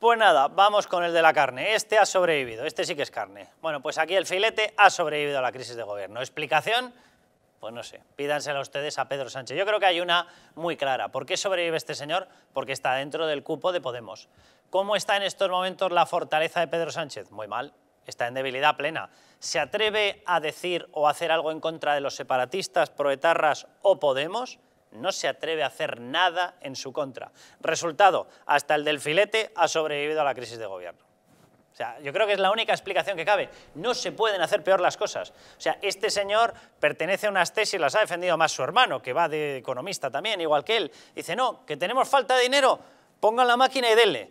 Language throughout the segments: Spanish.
Pues nada, vamos con el de la carne. Este ha sobrevivido, este sí que es carne. Bueno, pues aquí el filete ha sobrevivido a la crisis de gobierno. ¿Explicación? Pues no sé, pídansela ustedes a Pedro Sánchez. Yo creo que hay una muy clara. ¿Por qué sobrevive este señor? Porque está dentro del cupo de Podemos. ¿Cómo está en estos momentos la fortaleza de Pedro Sánchez? Muy mal, está en debilidad plena. ¿Se atreve a decir o hacer algo en contra de los separatistas, proetarras o Podemos? no se atreve a hacer nada en su contra. Resultado, hasta el del filete ha sobrevivido a la crisis de gobierno. O sea, yo creo que es la única explicación que cabe. No se pueden hacer peor las cosas. O sea, este señor pertenece a unas tesis, las ha defendido más su hermano, que va de economista también, igual que él. Dice, no, que tenemos falta de dinero, pongan la máquina y denle.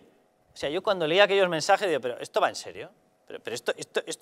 O sea, yo cuando leía aquellos mensajes, digo, pero ¿esto va en serio? Pero, esto,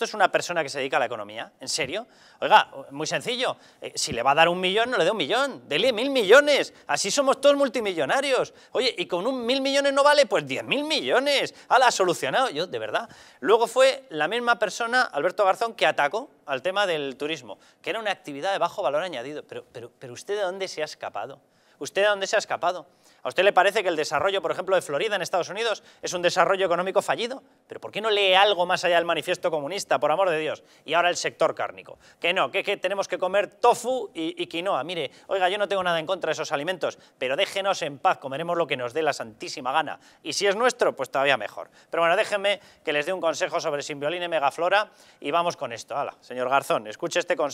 es una persona que se dedica a la economía, ¿en serio? Oiga, muy sencillo, eh, si le va a dar un millón, no le dé un millón, dele mil millones, así somos todos multimillonarios. Oye, y con un mil millones no vale, pues diez mil millones, ha solucionado, yo, de verdad. Luego fue la misma persona, Alberto Garzón, que atacó al tema del turismo, que era una actividad de bajo valor añadido, pero, pero ¿usted de dónde se ha escapado? ¿Usted a dónde se ha escapado? ¿A usted le parece que el desarrollo, por ejemplo, de Florida en Estados Unidos es un desarrollo económico fallido? ¿Pero por qué no lee algo más allá del manifiesto comunista, por amor de Dios? Y ahora el sector cárnico. Que no, que, tenemos que comer tofu y, quinoa. Mire, oiga, yo no tengo nada en contra de esos alimentos, pero déjenos en paz, comeremos lo que nos dé la santísima gana. Y si es nuestro, pues todavía mejor. Pero bueno, déjenme que les dé un consejo sobre simbiolina y megaflora y vamos con esto. Hala, señor Garzón, escuche este consejo.